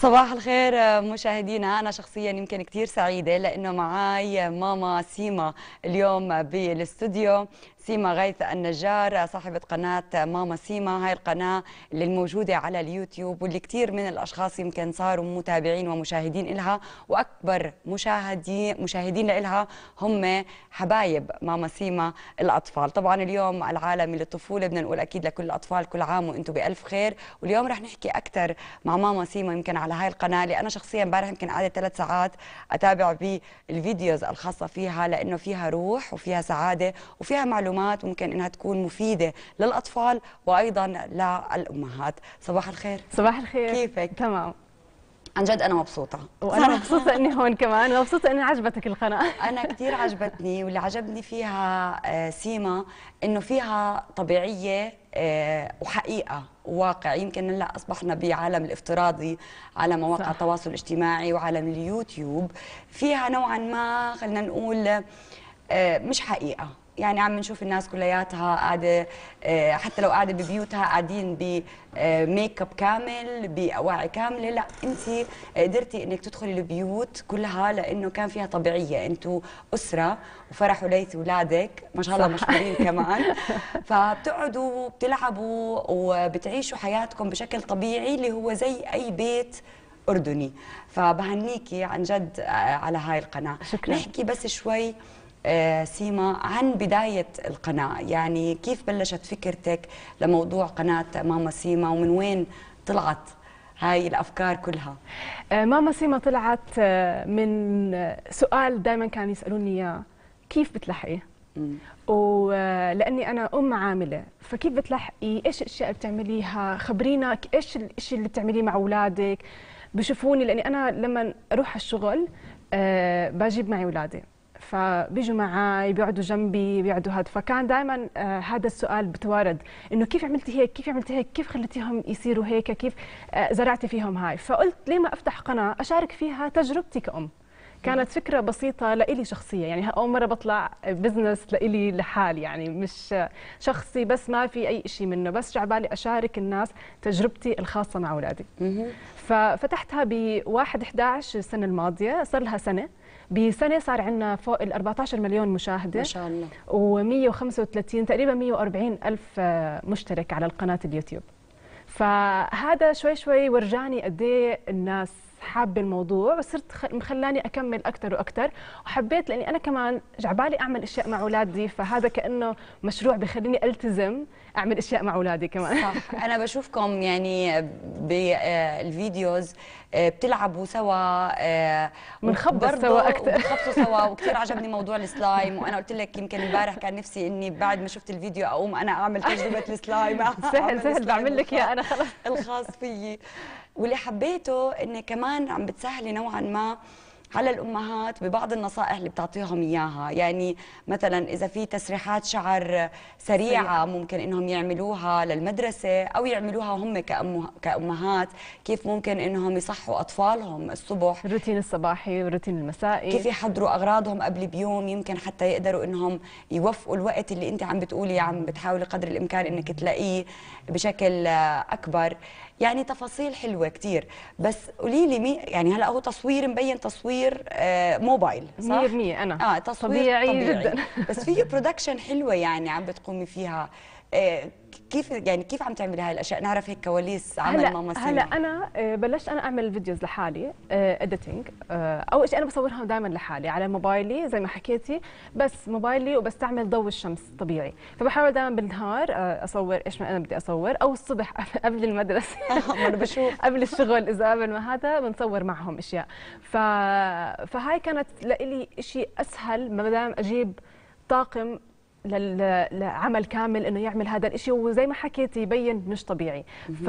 صباح الخير آه، مشاهدينا أنا شخصيا يمكن كثير سعيدة لأنه معي ماما سيما اليوم بالاستوديو سيما غيث النجار صاحبة قناة ماما سيما هاي القناة اللي الموجودة على اليوتيوب واللي كتير من الأشخاص يمكن صاروا متابعين ومشاهدين إلها وأكبر مشاهدين مشاهدين لإلها هم حبايب ماما سيما الأطفال طبعا اليوم العالمي للطفولة بدنا نقول أكيد لكل الأطفال كل عام وأنتم بألف خير واليوم رح نحكي أكثر مع ماما سيما يمكن على هاي القناة اللي أنا شخصيا امبارح يمكن قعدت ثلاث ساعات أتابع بالفيديوز الخاصة فيها لأنه فيها روح وفيها سعادة وفيها معلومات معلومات ممكن انها تكون مفيده للاطفال وايضا للامهات صباح الخير صباح الخير كيفك تمام عن جد انا مبسوطه وانا مبسوطه اني هون كمان مبسوطه اني عجبتك القناه انا كثير عجبتني واللي عجبني فيها آه، سيما انه فيها طبيعيه آه، وحقيقه وواقع يمكن هلا اصبحنا بعالم الافتراضي على مواقع صح. التواصل الاجتماعي وعالم اليوتيوب فيها نوعا ما خلينا نقول آه، مش حقيقه يعني عم نشوف الناس كلياتها قاعده آه، حتى لو قاعده ببيوتها قاعدين بميك اب آه، كامل باواعي كامله لا انت قدرتي انك تدخلي البيوت كلها لانه كان فيها طبيعيه انتم اسره وفرح وليت اولادك ما شاء الله مشهورين كمان فبتقعدوا بتلعبوا وبتعيشوا حياتكم بشكل طبيعي اللي هو زي اي بيت اردني فبهنيكي عن جد آه، على هاي القناه شكرا. نحكي بس شوي آه، سيما عن بداية القناة يعني كيف بلشت فكرتك لموضوع قناة ماما سيما ومن وين طلعت هاي الافكار كلها آه، ماما سيما طلعت آه، من سؤال دائما كانوا يسالوني اياه كيف بتلحقي ولاني انا ام عامله فكيف بتلحقي ايش الاشياء اللي بتعمليها خبرينا ايش الشيء اللي بتعمليه مع اولادك بشوفوني لاني انا لما اروح على الشغل باجيب معي اولادي فبيجوا معي بيقعدوا جنبي بيقعدوا هذا فكان دائما آه هذا السؤال بتوارد انه كيف عملتي هيك كيف عملتي هيك كيف خليتيهم يصيروا هيك كيف آه زرعتي فيهم هاي فقلت ليه ما افتح قناه اشارك فيها تجربتي كأم كانت فكره بسيطه لإلي شخصيه يعني اول مره بطلع بزنس لإلي لحالي يعني مش شخصي بس ما في اي شيء منه بس على بالي اشارك الناس تجربتي الخاصه مع اولادي ففتحتها ب 1 11 السنه الماضيه صار لها سنه بسنه صار عندنا فوق ال 14 مليون مشاهده ما شاء الله و135 تقريبا 140 الف آه، مشترك على القناه اليوتيوب فهذا شوي شوي ورجاني قد إيه الناس حابه الموضوع وصرت مخلاني اكمل اكثر واكثر وحبيت لاني انا كمان جعبالي اعمل اشياء مع اولادي فهذا كانه مشروع بخليني التزم اعمل اشياء مع اولادي كمان صح انا بشوفكم يعني بالفيديوز آه، بتلعبوا سوا آه، بنخبص سوا اكثر بنخبصوا سوا وكثير عجبني موضوع السلايم وانا قلت لك يمكن امبارح كان نفسي اني بعد ما شفت الفيديو اقوم انا اعمل تجربه السلايم سهل سهل بعمل لك اياه انا خلص الخاص فيي واللي حبيته انه كمان عم بتسهلي نوعا ما على الامهات ببعض النصائح اللي بتعطيهم اياها يعني مثلا اذا في تسريحات شعر سريعه ممكن انهم يعملوها للمدرسه او يعملوها هم كامهات كيف ممكن انهم يصحوا اطفالهم الصبح الروتين الصباحي والروتين المسائي كيف يحضروا اغراضهم قبل بيوم يمكن حتى يقدروا انهم يوفقوا الوقت اللي انت عم بتقولي عم بتحاولي قدر الامكان انك تلاقيه بشكل اكبر يعني تفاصيل حلوه كتير بس قولي لي مي يعني هلا هو تصوير مبين تصوير آه، موبايل صح مية مية انا اه تصوير طبيعي, طبيعي. جدا بس فيه برودكشن حلوه يعني عم بتقومي فيها آه، كيف يعني كيف عم تعملي هاي الاشياء نعرف هيك كواليس عمل هلا ماما سيما هلا انا آه، بلشت انا اعمل فيديوز لحالي اديتنج آه، آه، اول شيء انا بصورها دائما لحالي على موبايلي زي ما حكيتي بس موبايلي وبستعمل ضوء الشمس طبيعي فبحاول دائما بالنهار اصور ايش ما انا بدي اصور او الصبح قبل المدرسه انا بشوف قبل الشغل اذا قبل ما هذا بنصور معهم اشياء ف... فهاي كانت لإلي شيء اسهل ما دام اجيب طاقم لعمل كامل انه يعمل هذا الشيء وزي ما حكيت يبين مش طبيعي ف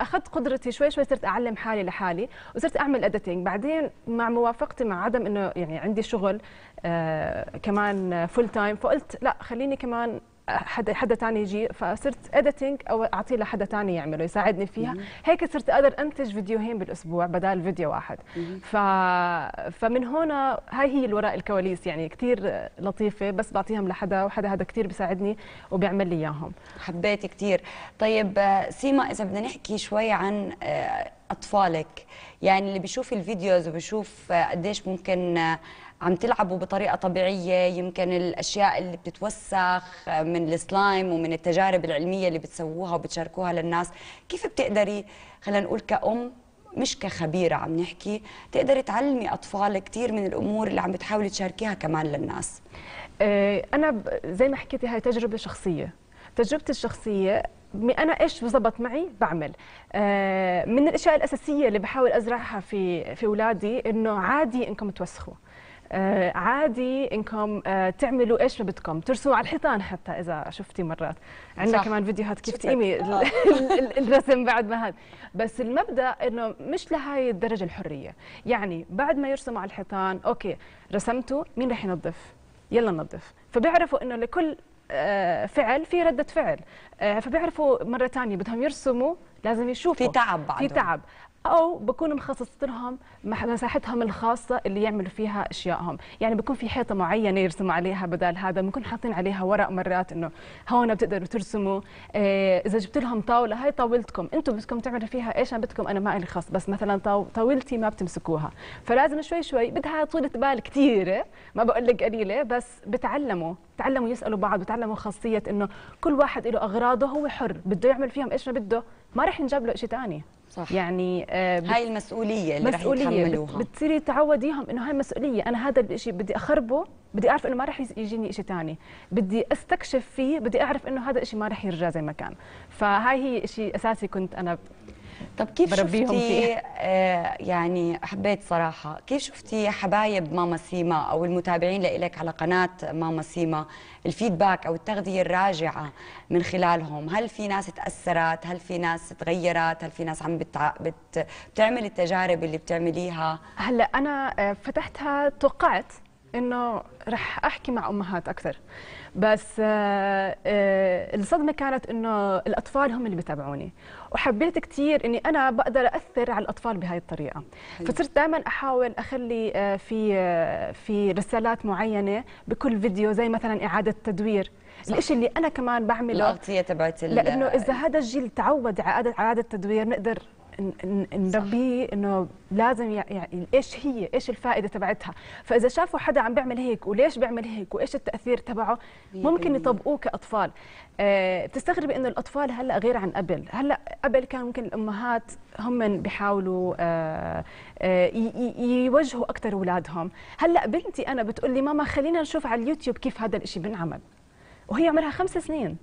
اخذت قدرتي شوي شوي صرت اعلم حالي لحالي وصرت اعمل اديتنج بعدين مع موافقتي مع عدم انه يعني عندي شغل آه كمان فول تايم فقلت لا خليني كمان حدا حدا ثاني يجي فصرت اديتنج او اعطيه لحدا ثاني يعمله يساعدني فيها هيك صرت اقدر انتج فيديوهين بالاسبوع بدل فيديو واحد ف... فمن هون هاي هي الوراء الكواليس يعني كثير لطيفه بس بعطيهم لحدا وحدا هذا كثير بيساعدني وبيعمل لي اياهم حبيت كثير طيب سيما اذا بدنا نحكي شوي عن آه، اطفالك يعني اللي بيشوف الفيديوز وبيشوف قديش ممكن عم تلعبوا بطريقه طبيعيه يمكن الاشياء اللي بتتوسخ من السلايم ومن التجارب العلميه اللي بتسووها وبتشاركوها للناس كيف بتقدري خلينا نقول كأم مش كخبيرة عم نحكي تقدر تعلمي أطفال كتير من الأمور اللي عم بتحاولي تشاركيها كمان للناس آه، أنا زي ما حكيتي هاي تجربة شخصية تجربتي الشخصية انا ايش بزبط معي بعمل آه، من الاشياء الاساسيه اللي بحاول ازرعها في في اولادي انه عادي انكم توسخوا آه، عادي انكم آه، تعملوا ايش ما بدكم ترسموا على الحيطان حتى اذا شفتي مرات عندنا كمان فيديوهات كيف تقيمي الرسم بعد ما هذا بس المبدا انه مش لهي الدرجه الحريه يعني بعد ما يرسموا على الحيطان اوكي رسمتوا مين رح ينظف يلا ننظف فبيعرفوا انه لكل آه، فعل في رده فعل آه، فبيعرفوا مره ثانيه بدهم يرسموا لازم يشوفوا في تعب بعدهم في تعب او بكون مخصصت لهم مساحتهم الخاصه اللي يعملوا فيها اشيائهم يعني بكون في حيطه معينه يرسموا عليها بدل هذا بنكون حاطين عليها ورق مرات انه هون بتقدروا ترسموا آه، اذا جبت لهم طاوله هاي طاولتكم انتم بدكم تعملوا فيها ايش انا بدكم انا ما لي خاص بس مثلا طاولتي ما بتمسكوها فلازم شوي شوي بدها طولة بال كثيره ما بقول لك قليله بس بتعلموا بتعلموا يسالوا بعض بتعلموا خاصيه انه كل واحد له اغراضه هو حر بده يعمل فيهم ايش ما بده ما رح نجيب له شيء ثاني صح يعني آه هاي المسؤوليه اللي مسؤولية رح يتحملوها بتصيري تعوديهم انه هاي مسؤوليه انا هذا الشيء بدي اخربه بدي اعرف انه ما رح يجيني شيء ثاني بدي استكشف فيه بدي اعرف انه هذا الشيء ما رح يرجع زي ما كان فهاي هي شيء اساسي كنت انا طب كيف شفتي آه يعني حبيت صراحه كيف شفتي حبايب ماما سيما او المتابعين لإلك على قناه ماما سيما الفيدباك او التغذيه الراجعه من خلالهم هل في ناس تاثرت هل في ناس تغيرت هل في ناس عم بتع... بت... بتعمل التجارب اللي بتعمليها هلا انا آه، فتحتها توقعت انه رح احكي مع امهات اكثر بس آه، آه، الصدمه كانت انه الاطفال هم اللي بيتابعوني وحبيت كثير اني انا بقدر اثر على الاطفال بهذه الطريقه فصرت دائما احاول اخلي آه، في في رسالات معينه بكل فيديو زي مثلا اعاده تدوير صح. الاشي اللي انا كمان بعمله الأغطية تبعت لانه اذا هذا الجيل تعود على اعاده تدوير نقدر نربيه انه لازم يعني ايش هي ايش الفائده تبعتها فاذا شافوا حدا عم بيعمل هيك وليش بيعمل هيك وايش التاثير تبعه ممكن يطبقوه كاطفال أه بتستغربي انه الاطفال هلا غير عن قبل هلا قبل كان ممكن الامهات هم بيحاولوا آه، آه، يوجهوا اكثر اولادهم هلا بنتي انا بتقول لي ماما خلينا نشوف على اليوتيوب كيف هذا الشيء بنعمل وهي عمرها خمس سنين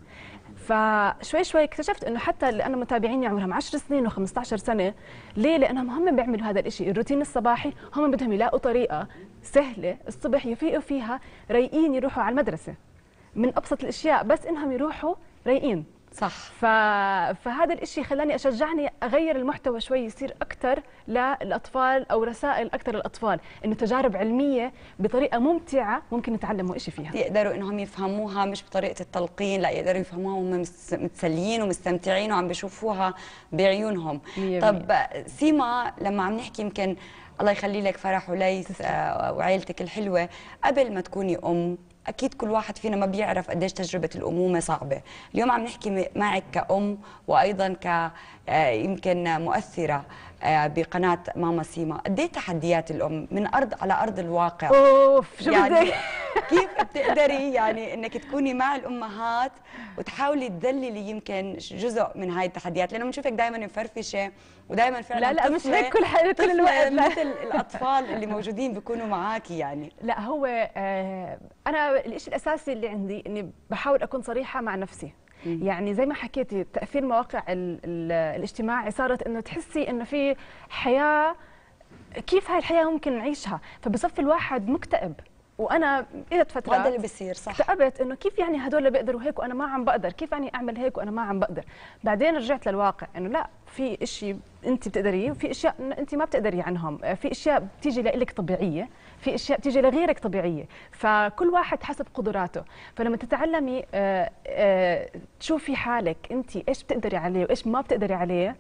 فشوي شوي اكتشفت انه حتى اللي انا متابعيني عمرهم 10 سنين و15 سنه ليه لانهم هم بيعملوا هذا الشيء الروتين الصباحي هم بدهم يلاقوا طريقه سهله الصبح يفيقوا فيها رايقين يروحوا على المدرسه من ابسط الاشياء بس انهم يروحوا رايقين صح ف... فهذا الشيء خلاني اشجعني اغير المحتوى شوي يصير اكثر للاطفال او رسائل اكثر للاطفال انه تجارب علميه بطريقه ممتعه ممكن يتعلموا شيء فيها يقدروا انهم يفهموها مش بطريقه التلقين لا يقدروا يفهموها وهم متسليين ومستمتعين وعم بيشوفوها بعيونهم طب سيما لما عم نحكي يمكن الله يخلي لك فرح وليس آه، وعائلتك الحلوه قبل ما تكوني ام اكيد كل واحد فينا ما بيعرف قديش تجربه الامومه صعبه اليوم عم نحكي معك كأم وايضا ك آه، يمكن مؤثره آه، بقناه ماما سيما قديه تحديات الام من ارض على ارض الواقع اوف شو يعني بدي كيف بتقدري يعني انك تكوني مع الامهات وتحاولي تدللي يمكن جزء من هاي التحديات لانه بنشوفك دائما مفرفشه ودائما فعلا لا لا مش هيك كل حياتي كل الوقت مثل الاطفال اللي موجودين بيكونوا معك يعني لا هو آه انا الشيء الاساسي اللي عندي اني بحاول اكون صريحه مع نفسي يعني زي ما حكيتي تاثير مواقع الاجتماعي صارت انه تحسي انه في حياه كيف هاي الحياه ممكن نعيشها فبصف الواحد مكتئب وانا اجت فتره هذا اللي بيصير صح اكتئبت انه كيف يعني هدول بيقدروا هيك وانا ما عم بقدر كيف يعني اعمل هيك وانا ما عم بقدر بعدين رجعت للواقع انه لا في شيء انت بتقدريه وفي اشياء انت ما بتقدري عنهم في اشياء بتيجي لك طبيعيه في اشياء بتيجي لغيرك طبيعيه فكل واحد حسب قدراته فلما تتعلمي آه، آه، تشوفي حالك انت ايش بتقدري عليه وايش ما بتقدري عليه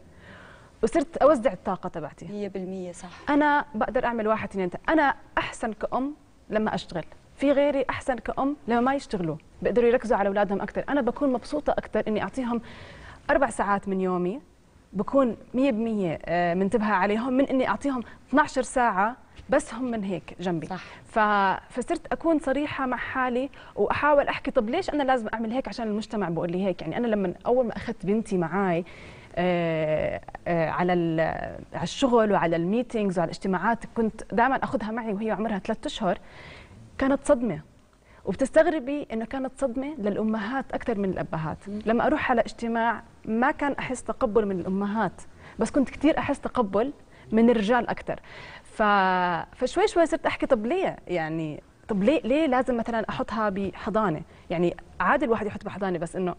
وصرت اوزع الطاقه تبعتي 100% صح انا بقدر اعمل واحد اثنين انا احسن كأم لما اشتغل في غيري احسن كأم لما ما يشتغلوا بيقدروا يركزوا على اولادهم اكثر انا بكون مبسوطه اكثر اني اعطيهم اربع ساعات من يومي بكون 100% آه، منتبهه عليهم من اني اعطيهم 12 ساعه بس هم من هيك جنبي صح. ف... فصرت اكون صريحه مع حالي واحاول احكي طب ليش انا لازم اعمل هيك عشان المجتمع بقول لي هيك يعني انا لما اول ما اخذت بنتي معي آه، آه، على الشغل وعلى الميتينجز وعلى الاجتماعات كنت دائما اخذها معي وهي عمرها ثلاثة اشهر كانت صدمه وبتستغربي انه كانت صدمه للامهات اكثر من الابهات لما اروح على اجتماع ما كان احس تقبل من الامهات بس كنت كثير احس تقبل من الرجال اكثر ف... فشوي شوي صرت احكي طب ليه يعني طب ليه ليه لازم مثلا احطها بحضانه يعني عادي الواحد يحط بحضانه بس انه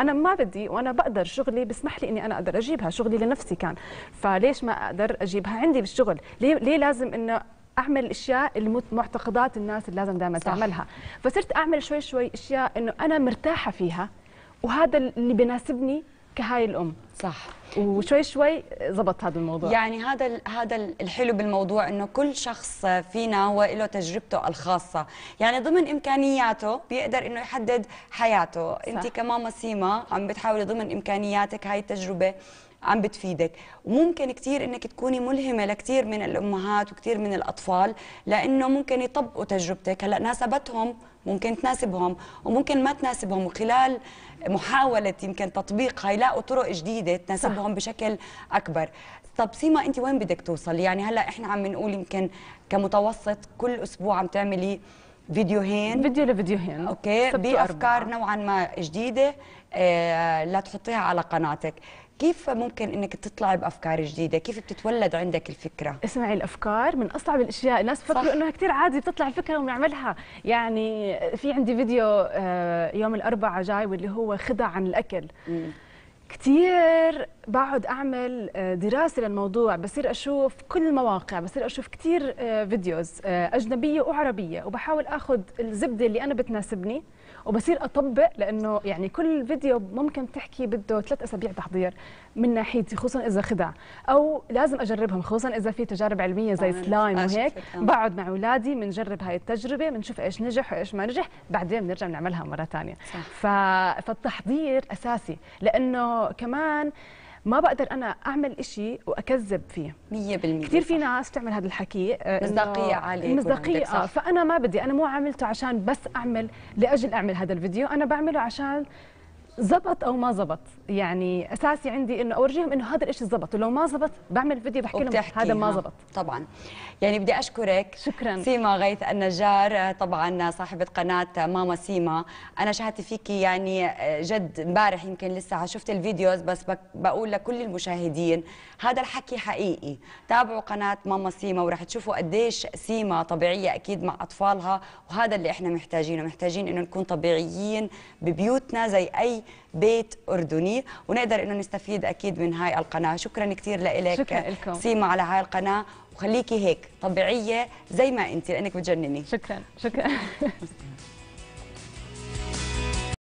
انا ما بدي وانا بقدر شغلي بسمح لي اني انا اقدر اجيبها شغلي لنفسي كان فليش ما اقدر اجيبها عندي بالشغل ليه ليه لازم انه اعمل اشياء المعتقدات الناس اللي لازم دائما تعملها فصرت اعمل شوي شوي اشياء انه انا مرتاحه فيها وهذا اللي بناسبني كهاي الام صح وشوي شوي زبط هذا الموضوع يعني هذا هذا الحلو بالموضوع انه كل شخص فينا هو له تجربته الخاصه يعني ضمن امكانياته بيقدر انه يحدد حياته صح. انت كماما سيما عم بتحاولي ضمن امكانياتك هاي التجربه عم بتفيدك وممكن كثير انك تكوني ملهمه لكثير من الامهات وكثير من الاطفال لانه ممكن يطبقوا تجربتك هلا ناسبتهم ممكن تناسبهم وممكن ما تناسبهم وخلال محاولة يمكن تطبيقها يلاقوا طرق جديدة تناسبهم صح. بشكل أكبر طب سيما أنت وين بدك توصل يعني هلأ إحنا عم نقول يمكن كمتوسط كل أسبوع عم تعملي فيديوهين فيديو لفيديوهين اوكي بافكار نوعا ما جديده آه لا تحطيها على قناتك كيف ممكن انك تطلعي بافكار جديده كيف بتتولد عندك الفكره اسمعي الافكار من اصعب الاشياء الناس بفكروا انه كثير عادي بتطلع الفكره وبنعملها يعني في عندي فيديو آه، يوم الاربعاء جاي واللي هو خدع عن الاكل مم. بقعد اعمل آه، دراسه للموضوع بصير اشوف كل المواقع بصير اشوف كثير آه، فيديوز اجنبيه وعربيه وبحاول اخذ الزبده اللي انا بتناسبني وبصير اطبق لانه يعني كل فيديو ممكن تحكي بده ثلاث اسابيع تحضير من ناحيتي خصوصا اذا خدع او لازم اجربهم خصوصا اذا في تجارب علميه زي سلايم وهيك بقعد مع اولادي بنجرب هاي التجربه بنشوف ايش نجح وايش ما نجح بعدين بنرجع بنعملها مره ثانيه فالتحضير اساسي لانه كمان ما بقدر انا اعمل إشي واكذب فيه 100% كثير في ناس بتعمل هذا الحكي آه، مصداقيه عاليه مصداقيه آه، فانا ما بدي انا مو عملته عشان بس اعمل لاجل اعمل هذا الفيديو انا بعمله عشان زبط او ما زبط يعني اساسي عندي انه اورجيهم انه هذا الشيء زبط ولو ما زبط بعمل فيديو بحكي لهم هذا ما زبط طبعا يعني بدي اشكرك شكرا سيما غيث النجار طبعا صاحبه قناه ماما سيما انا شاهدت فيكي يعني جد امبارح يمكن لسه شفت الفيديوز بس بقول لكل المشاهدين هذا الحكي حقيقي تابعوا قناه ماما سيما وراح تشوفوا قديش سيما طبيعيه اكيد مع اطفالها وهذا اللي احنا محتاجينه محتاجين انه نكون طبيعيين ببيوتنا زي اي بيت اردني ونقدر انه نستفيد اكيد من هاي القناه شكرا كثير لك سيما على هاي القناه وخليكي هيك طبيعيه زي ما انت لانك بتجنني شكرا شكرا